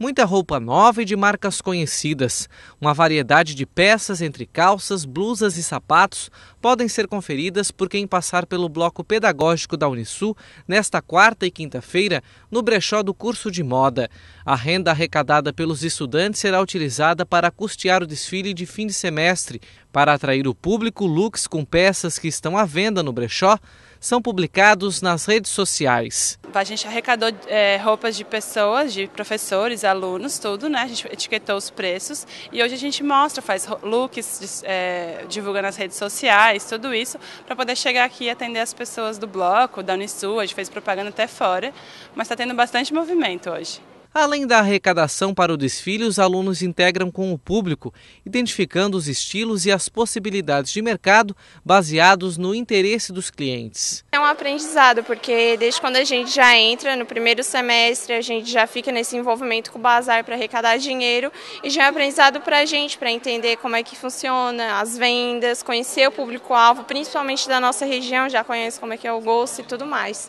muita roupa nova e de marcas conhecidas. Uma variedade de peças entre calças, blusas e sapatos podem ser conferidas por quem passar pelo bloco pedagógico da Unisul nesta quarta e quinta-feira no brechó do curso de moda. A renda arrecadada pelos estudantes será utilizada para custear o desfile de fim de semestre. Para atrair o público, looks com peças que estão à venda no brechó são publicados nas redes sociais. A gente arrecadou é, roupas de pessoas, de professores, alunos, tudo, né? A gente etiquetou os preços e hoje a gente mostra, faz looks, é, divulga nas redes sociais, tudo isso, para poder chegar aqui e atender as pessoas do bloco, da Unisul. A gente fez propaganda até fora, mas está tendo bastante movimento hoje. Além da arrecadação para o desfile, os alunos integram com o público, identificando os estilos e as possibilidades de mercado baseados no interesse dos clientes. É um aprendizado, porque desde quando a gente já entra no primeiro semestre, a gente já fica nesse envolvimento com o bazar para arrecadar dinheiro e já é um aprendizado para a gente, para entender como é que funciona as vendas, conhecer o público-alvo, principalmente da nossa região, já conhece como é que é o gosto e tudo mais.